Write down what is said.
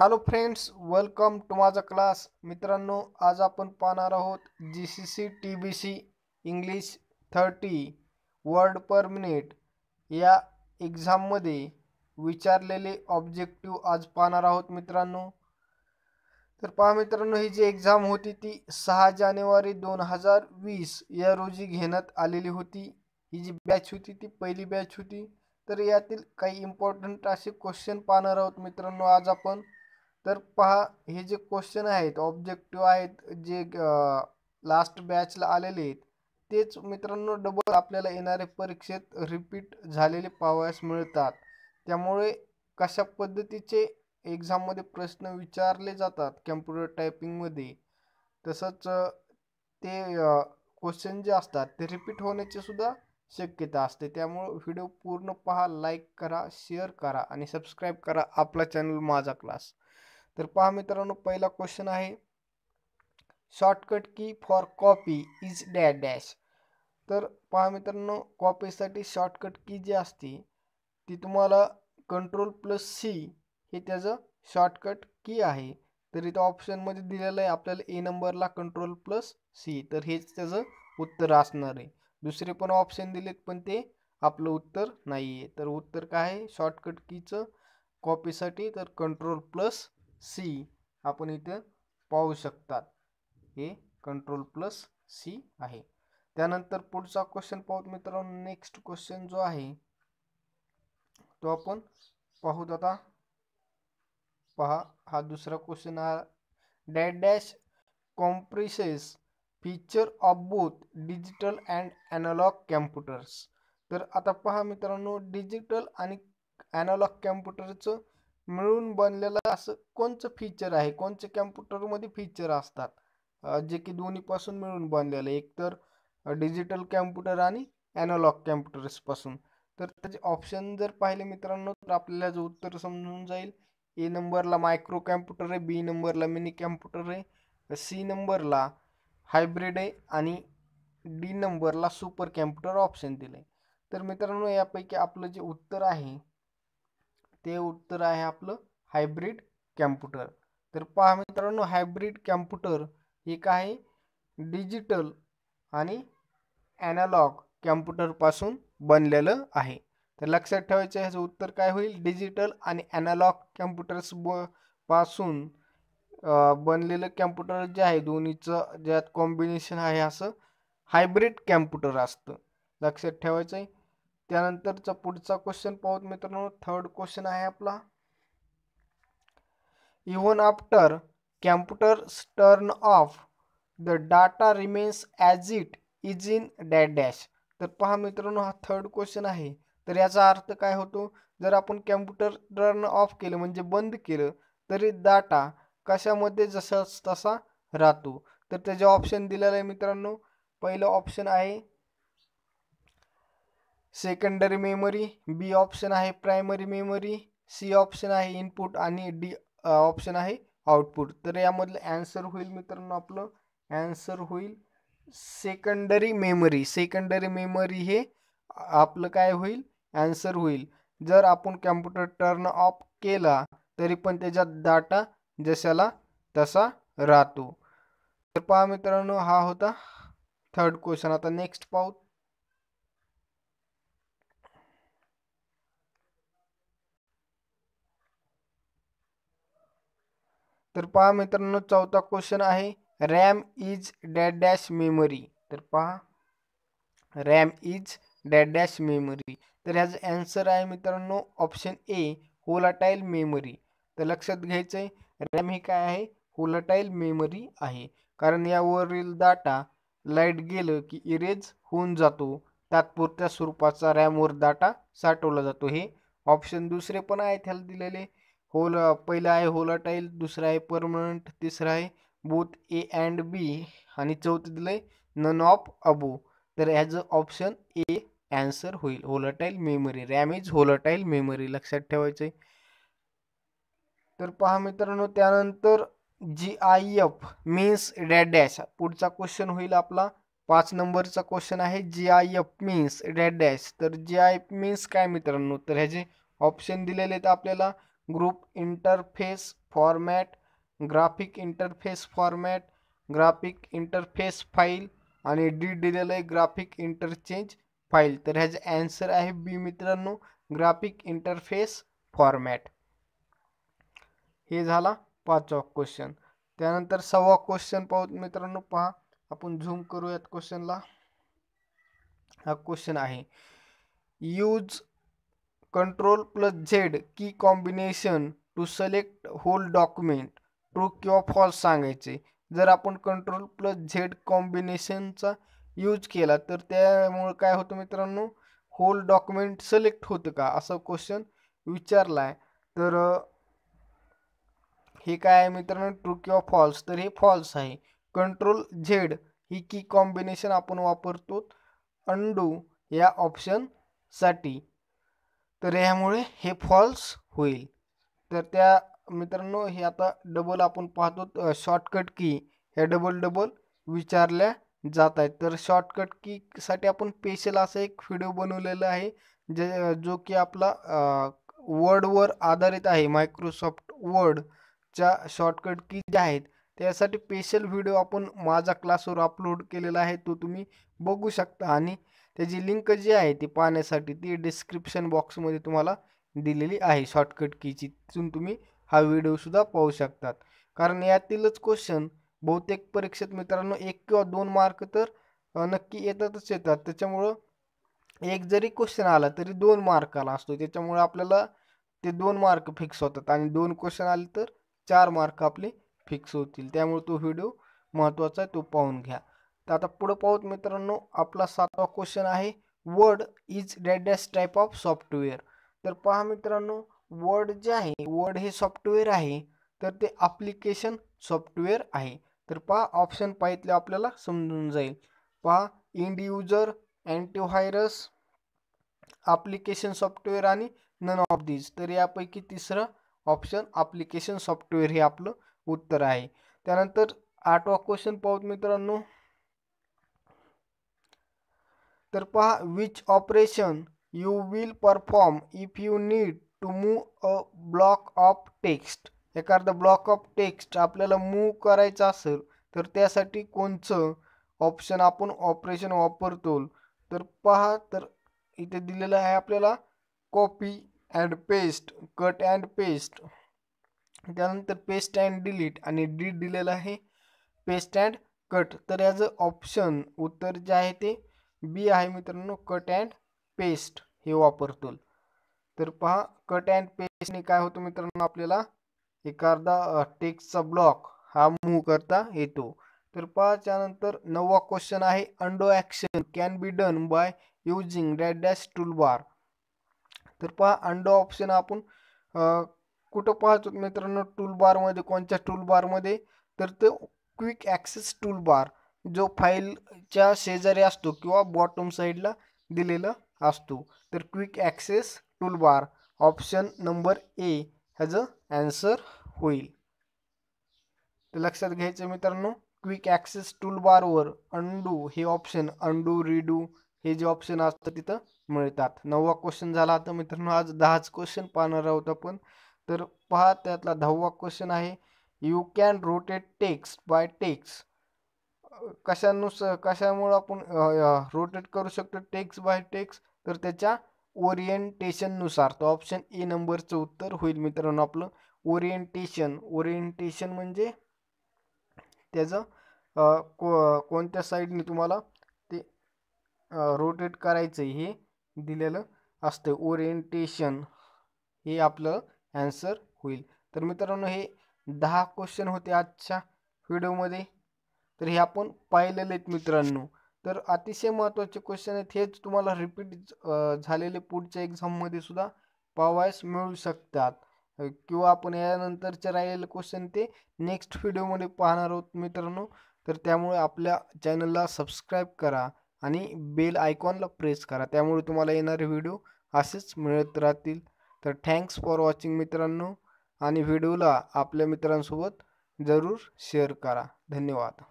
hello friends welcome to माझा class मित्रांनो आज आपण पाहणार आहोत G C C T B C English thirty word per minute या एक्झाममध्ये विचारलेले ऑब्जेक्टिव्ह आज पाहणार आहोत मित्रांनो तर पहा मित्रांनो ही जी एक्झाम होती ती सहा जानेवारी दोन हजार वीस या रोजी घेण्यात आलेली होती ही जी बॅच होती ती पहिली बॅच होती तर यातील काही इम्पॉर्टंट असे क्वेश्चन पाहणार आहोत मित्रांनो आज आपण तर पहा हे जे क्वेश्चन आहेत ऑब्जेक्टिव्ह आहेत जे लास्ट बॅचला आलेले आहेत तेच मित्रांनो डबल आपल्याला येणारे परीक्षेत रिपीट झालेले पाहावयास मिळतात त्यामुळे कशा पद्धतीचे एक्झाममध्ये प्रश्न विचारले जातात कम्प्युटर टायपिंगमध्ये तसंच ते क्वेश्चन जे असतात ते रिपीट होण्याची सुद्धा शक्यता असते त्यामुळं व्हिडिओ पूर्ण पहा लाईक करा शेअर करा आणि सबस्क्राईब करा आपला चॅनल माझा क्लास तर पहा मित्रांनो पहिला क्वेश्चन आहे shortcut key for copy is डॅ डॅश तर पहा मित्रांनो कॉपीसाठी शॉर्टकट की जी असते ती तुम्हाला कंट्रोल प्लस सी हे त्याचं शॉर्टकट की आहे तर इथं ऑप्शनमध्ये दिलेलं आहे आपल्याला ए नंबरला कंट्रोल प्लस सी तर हेच त्याचं उत्तर असणार आहे दुसरे पण ऑप्शन दिलेत पण ते आपलं उत्तर नाही आहे तर उत्तर काय आहे शॉर्टकट कीचं कॉपीसाठी तर कंट्रोल प्लस सी आपण इथं पाहू शकतात हे कंट्रोल प्लस सी आहे त्यानंतर पुढचा क्वेश्चन पाहू मित्रांनो नेक्स्ट क्वेश्चन जो आहे तो आपण पाहू आता पहा हा दुसरा क्वेश्चन आहे dot dash compresses feature of both digital and analog computers तर आता पहा मित्रांनो डिजिटल आणि ॲनालॉग कॅम्प्युटरचं मिळून बनलेलं असं कोणचं फीचर आहे कोणचे कॅम्प्युटरमध्ये फीचर असतात जे की दोन्हीपासून मिळून बनलेलं आहे एकतर डिजिटल कॅम्प्युटर आणि ॲनालॉग कॅम्प्युटर्सपासून तर त्याचे ऑप्शन जर पाहिले मित्रांनो तर आपल्याला जो उत्तर समजून जाईल ए नंबरला मायक्रो कॅम्प्युटर आहे बी नंबरला मिनी कॅम्प्युटर आहे सी नंबरला हायब्रिड आहे आणि डी नंबरला सुपर कॅम्प्युटर ऑप्शन दिलं आहे तर मित्रांनो यापैकी आपलं जे उत्तर आहे ते उत्तर आहे आपलं हायब्रिड कॅम्प्युटर तर पहा मित्रांनो हायब्रिड कॅम्प्युटर हे आहे डिजिटल आणि ॲनालॉग कॅम्प्युटरपासून बनलेलं आहे तर लक्षात ठेवायचं ह्याचं उत्तर काय होईल डिजिटल आणि ॲनालॉग कॅम्प्युटर्स ब पासून बनलेलं कॅम्प्युटर जे आहे दोन्हीचं ज्यात कॉम्बिनेशन आहे असं हायब्रिड कॅम्प्युटर असतं लक्षात ठेवायचं आहे त्यानंतरचा पुढचा क्वेश्चन पाहूत मित्रांनो थर्ड क्वेश्चन आहे आपला even after computer turn off the data remains as it is in dot dash तर पहा मित्रांनो हा थर्ड क्वेश्चन आहे तर याचा अर्थ काय होतो जर आपण कॅम्प्युटर टर्न ऑफ केलं म्हणजे बंद केलं तरी डाटा कशामध्ये जसा तसा राहतो तर त्याचे ऑप्शन दिलेला आहे मित्रांनो पहिलं ऑप्शन आहे सेकंडरी मेमरी बी ऑप्शन आहे प्रायमरी मेमरी सी ऑप्शन आहे इनपुट आणि डी ऑप्शन आहे आउटपुट तर यामधलं ॲन्सर होईल मित्रांनो आपलं ॲन्सर होईल सेकंडरी मेमरी सेकंडरी मेमरी हे आपलं काय होईल ॲन्सर होईल जर आपण कॅम्प्युटर टर्न ऑफ केला तरी पण त्याच्यात डाटा जशाला तसा राहतो तर पहा मित्रांनो हा होता थर्ड क्वेश्चन आता नेक्स्ट पाहू तर पहा मित्रांनो चौथा क्वेश्चन आहे RAM is dot dash memory तर पहा RAM is dot dash memory तर ह्याचं ॲन्सर आहे मित्रांनो ऑप्शन ए होलाटाईल मेमरी तर लक्षात घ्यायचं आहे रॅम ही काय आहे होलाटाईल मेमरी आहे कारण यावरील डाटा लाईट गेलं की इरेज होऊन जातो तात्पुरत्या स्वरूपाचा रॅमवर डाटा साठवला जातो हे ऑप्शन दुसरे पण आहेत ह्याला दिलेले होल पहिलं आहे होलाटाईल दुसरं आहे परमनंट तिसरं आहे बूथ ए अँड बी आणि चौथं दिलं आहे नन ऑफ अबो तर ॲज ऑप्शन ए ॲन्सर होईल volatile memory RAM is volatile memory लक्षात ठेवायचं आहे तर पहा मित्रांनो त्यानंतर G I F means dot dash पुढचा क्वेश्चन होईल आपला पाच नंबरचा क्वेश्चन आहे G I F means dot dash तर जी आय एफ मीन्स काय मित्रांनो तर ह्याचे ऑप्शन दिलेले आहेत आपल्याला group interface format graphic interface format graphic interface file आणि डी दिलेलं आहे ग्राफिक इंटरचेंज फाईल तर ह्याचं ॲन्सर आहे बी मित्रांनो ग्राफिक इंटरफेस फॉर्मॅट हे झाला पाचवा क्वेश्चन त्यानंतर सवा क्वेश्चन पाहू मित्रांनो पहा आपण झूम करूयात क्वेश्चनला हा क्वेश्चन आहे use control plus Z key combination to select whole document true किंवा फॉल्स सांगायचे जर आपण कंट्रोल प्लस झेड कॉम्बिनेशनचा यूज केला तर त्यामुळे काय होतं मित्रांनो होल डॉक्युमेंट सिलेक्ट होतं का असं क्वेश्चन विचारला आहे तर हे काय आहे मित्रांनो ट्रू किंवा फॉल्स तर हे फॉल्स आहे कंट्रोल झेड ही की कॉम्बिनेशन आपण वापरतो अंडू या ऑप्शनसाठी तर ह्यामुळे हे फॉल्स होईल तर त्या मित्रांनो हे आता डबल आपण पाहतो शॉर्टकट की ह्या डबल डबल विचारल्या जात आहेत तर शॉर्टकट कीसाठी आपण स्पेशल असा एक व्हिडिओ बनवलेला आहे जे जो की आपला वर्डवर आधारित आहे मायक्रोसॉफ्ट वर्डच्या शॉर्टकट की ज्या आहेत त्यासाठी स्पेशल व्हिडिओ आपण माझा क्लासवर अपलोड केलेला आहे तो तुम्ही बघू शकता आणि त्याची लिंक जी आहे ती पाहण्यासाठी ती डिस्क्रिप्शन बॉक्समध्ये तुम्हाला दिलेली आहे शॉर्टकट कीची तिथून तुम्ही हा व्हिडिओसुद्धा पाहू शकतात कारण यातीलच क्वेश्चन बहुतेक परीक्षेत मित्रांनो एक किंवा दोन मार्क तर नक्की येतातच येतात त्याच्यामुळं एक जरी क्वेश्चन आला तरी दोन मार्क आला असतो त्याच्यामुळे आपल्याला ते दोन मार्क फिक्स होतात आणि दोन क्वेश्चन आले तर चार मार्क आपले फिक्स होतील त्यामुळे तो व्हिडिओ महत्त्वाचा आहे तो पाहून घ्या तर आता पुढं पाहूत मित्रांनो आपला सातवा क्वेश्चन आहे वर्ड इज रेडेस्ट टाईप ऑफ सॉफ्टवेअर तर पहा मित्रांनो वर्ड जे आहे वर्ड हे सॉफ्टवेअर आहे तर ते ॲप्लिकेशन सॉफ्टवेअर आहे तर पहा ऑप्शन पाहितले आपल्याला समजून जाईल पहा इंड अँटीव्हायरस ॲप्लिकेशन सॉफ्टवेअर आणि नन ऑफ दीज तर यापैकी तिसरं ऑप्शन ॲप्लिकेशन सॉफ्टवेअर हे आपलं उत्तर आहे त्यानंतर आठवा क्वेश्चन पाहूत मित्रांनो तर पहा which operation you will perform if you need to move a block of text एखादा ब्लॉक ऑफ टेक्स्ट आपल्याला मूव करायचा असेल तर त्यासाठी कोणचं ऑप्शन आपण ऑपरेशन वापरतो तर पहा तर इथे दिलेलं आहे आपल्याला copy and paste cut and paste त्यानंतर पेस्ट अँड डिलीट आणि डी दिलेलं आहे पेस्ट अँड कट तर याचं ऑप्शन उत्तर जे आहे ते बी आहे मित्रांनो कट अँड पेस्ट हे वापरतो तर पहा कट अँड पेस्टने काय होतं मित्रांनो आपल्याला एखादा टेक्स्टचा ब्लॉक हा मूव्ह करता येतो तर पहा नववा क्वेश्चन आहे undo action can be done by using dot dash tool bar तर पहा अंडो ऑप्शन आपण कुठं पाहतो मित्रांनो टूल बारमध्ये कोणत्या टूल बारमध्ये तर ते क्विक ॲक्सेस टूल बार जो फाईलच्या शेजारी असतो किंवा बॉटम साईडला दिलेला असतो तर quick access toolbar option number A ह्याचं ॲन्सर होईल तर लक्षात घ्यायचं मित्रांनो क्विक ॲक्सेस वर अंडू हे ऑप्शन अंडू रिडू हे जे ऑप्शन असतं तिथं मिळतात नववा क्वेश्चन झाला आता मित्रांनो आज दहाच क्वेश्चन पाहणार आहोत आपण तर पहा त्यातला दहावा क्वेश्चन आहे you can rotate text by text कशानुसार कशामुळं आपण रोटेट करू शकतो टेक्स बाय टेक्स तर त्याच्या ओरिएंटेशननुसार तो ऑप्शन ए नंबरचं उत्तर होईल मित्रांनो आपलं ओरिएंटेशन ओरिएंटेशन म्हणजे त्याचं को कोणत्या साईडने तुम्हाला ते रोटेट करायचं हे दिलेलं असतं ओरिएंटेशन हे आपलं ॲन्सर होईल तर मित्रांनो हे दहा क्वेश्चन होते आजच्या व्हिडिओमध्ये तर हे आपण पाहिलेले आहेत मित्रांनो तर अतिशय महत्त्वाचे क्वेश्चन आहेत हेच तुम्हाला रिपीट झालेले पुढच्या एक्झाममध्ये सुद्धा पावायस मिळू शकतात किंवा आपण यानंतरचे राहिलेले क्वेश्चन ते नेक्स्ट व्हिडिओमध्ये पाहणार आहोत मित्रांनो तर त्यामुळे आपल्या चॅनलला सबस्क्राईब करा आणि बेल आयकॉनला प्रेस करा त्यामुळे तुम्हाला येणारे व्हिडिओ असेच मिळत राहतील तर थँक्स फॉर वॉचिंग मित्रांनो आणि व्हिडिओला आपल्या मित्रांसोबत जरूर शेअर करा धन्यवाद